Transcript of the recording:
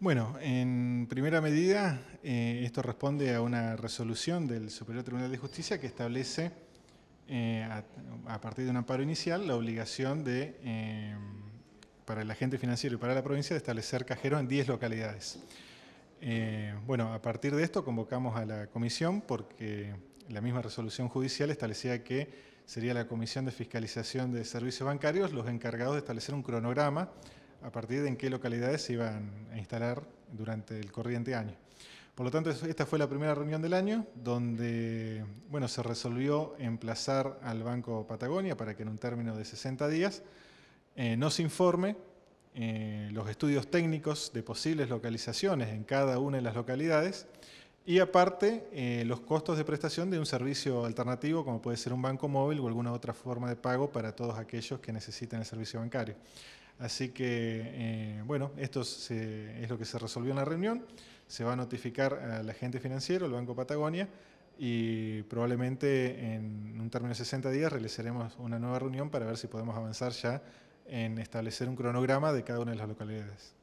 Bueno, en primera medida, eh, esto responde a una resolución del Superior Tribunal de Justicia que establece, eh, a, partir de un amparo inicial, la obligación de, eh, para el agente financiero y para la provincia de establecer cajeros en 10 localidades. bueno, a partir de esto convocamos a la comisión porque la misma resolución judicial establecía que sería la Comisión de Fiscalización de Servicios Bancarios los encargados de establecer un cronograma a partir de en qué localidades se iban a instalar durante el corriente año. Por lo tanto, esta fue la primera reunión del año donde bueno, se resolvió emplazar al Banco Patagonia para que en un término de 60 días eh, nos informe eh, los estudios técnicos de posibles localizaciones en cada una de las localidades y aparte eh, los costos de prestación de un servicio alternativo como puede ser un banco móvil o alguna otra forma de pago para todos aquellos que necesiten el servicio bancario. Así que, eh, bueno, esto es lo que se resolvió en la reunión. Se va a notificar al agente financiero, el Banco Patagonia, y probablemente en un término de 60 días realizaremos una nueva reunión para ver si podemos avanzar ya en establecer un cronograma de cada una de las localidades.